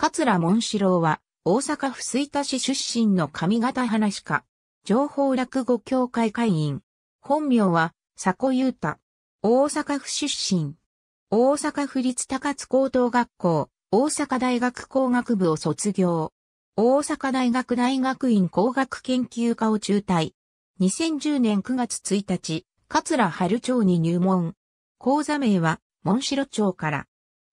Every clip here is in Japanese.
桂文四郎は、大阪府水田市出身の上方話家。情報落語協会会員。本名は、佐古優太。大阪府出身。大阪府立高津高等学校、大阪大学工学部を卒業。大阪大学大学院工学研究科を中退。2010年9月1日、桂春町に入門。講座名は、門代町から。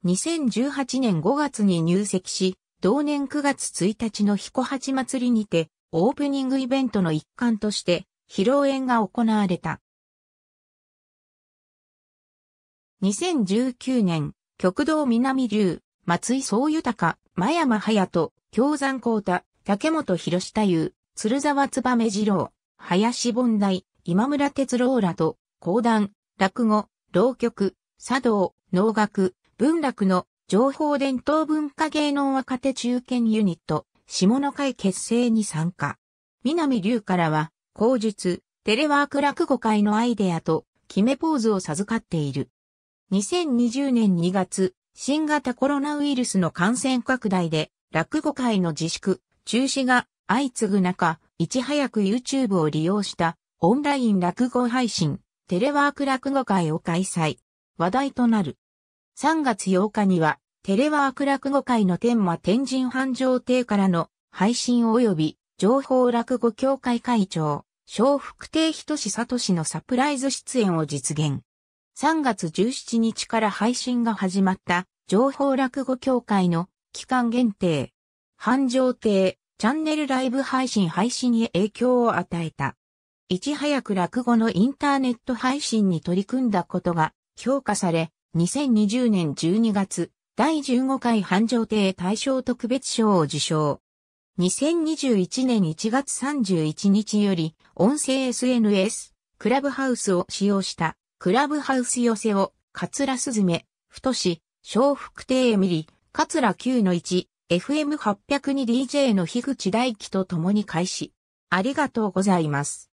2018年5月に入籍し、同年9月1日の彦八祭りにて、オープニングイベントの一環として、披露宴が行われた。2019年、極道南流、松井総豊、真山隼人、京山光太、竹本博下優、鶴沢燕二郎、林凡大、今村哲郎らと、講談、落語、浪曲、茶道、能楽、文楽の情報伝統文化芸能若手中堅ユニット、下の会結成に参加。南龍からは、後述、テレワーク落語会のアイデアと、決めポーズを授かっている。2020年2月、新型コロナウイルスの感染拡大で、落語会の自粛、中止が相次ぐ中、いち早く YouTube を利用したオンライン落語配信、テレワーク落語会を開催。話題となる。3月8日には、テレワーク落語会の天馬天神繁盛亭からの配信及び情報落語協会会長、小福亭人志聡のサプライズ出演を実現。3月17日から配信が始まった情報落語協会の期間限定、繁盛亭、チャンネルライブ配信配信に影響を与えた。いち早く落語のインターネット配信に取り組んだことが評価され、2020年12月、第15回繁盛亭大賞特別賞を受賞。2021年1月31日より、音声 SNS、クラブハウスを使用した、クラブハウス寄せを、桂すずめ、太し、小福亭エミリ、桂9の1、FM802DJ の樋口大輝と共に開始。ありがとうございます。